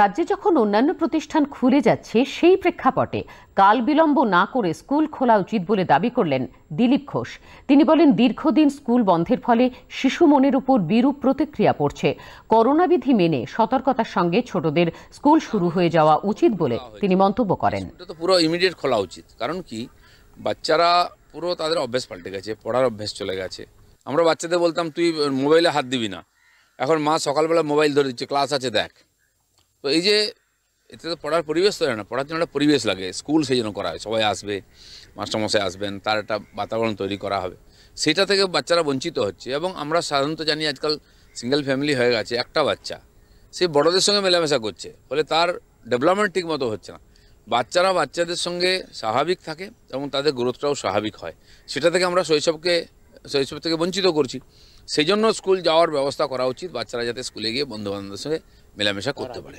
রাজ্যে যখন অন্যান্য প্রতিষ্ঠান খুলে যাচ্ছে সেই প্রেক্ষাপটে কাল বিলম্ব না করে স্কুল খোলা উচিত বলে দাবি করলেন দিলীপ ঘোষ তিনি বলেন দীর্ঘদিন স্কুল বন্ধের ফলে শিশু মনের উপর বিরূপ প্রতিক্রিয়া পড়ছে করোনাবিধি মেনে সতর্কতার সঙ্গে ছোটদের স্কুল শুরু হয়ে যাওয়া উচিত বলে তিনি মন্তব্য করেন পুরো ইমিডিয়েট খোলা উচিত কারণ কি বাচ্চারা পুরো তাদের অভ্যেস পাল্টে গেছে পড়ার অভ্যেস চলে গেছে আমরা বাচ্চাদের বলতাম তুই মোবাইলে হাত দিবি না এখন মা সকালবেলা মোবাইল ধরে দিচ্ছে ক্লাস আছে দেখ তো এই যে এতে তো পড়ার পরিবেশ তো না পড়ার জন্য একটা পরিবেশ লাগে স্কুল সেই জন্য করা হয় সবাই আসবে মাস্টারমশাই আসবেন তার একটা বাতাবরণ তৈরি করা হবে সেটা থেকে বাচ্চারা বঞ্চিত হচ্ছে এবং আমরা সাধারণত জানি আজকাল সিঙ্গেল ফ্যামিলি হয়ে গেছে একটা বাচ্চা সে বড়দের সঙ্গে মেলামেশা করছে ফলে তার ডেভেলপমেন্ট ঠিক মতো হচ্ছে না বাচ্চারা বাচ্চাদের সঙ্গে স্বাভাবিক থাকে এবং তাদের গ্রোথটাও স্বাভাবিক হয় সেটা থেকে আমরা শৈশবকে শৈশব থেকে বঞ্চিত করছি সেই জন্য স্কুল যাওয়ার ব্যবস্থা করা উচিত বাচ্চারা যাতে স্কুলে গিয়ে বন্ধুবান্ধবের সঙ্গে মেলামেশা করতে পারে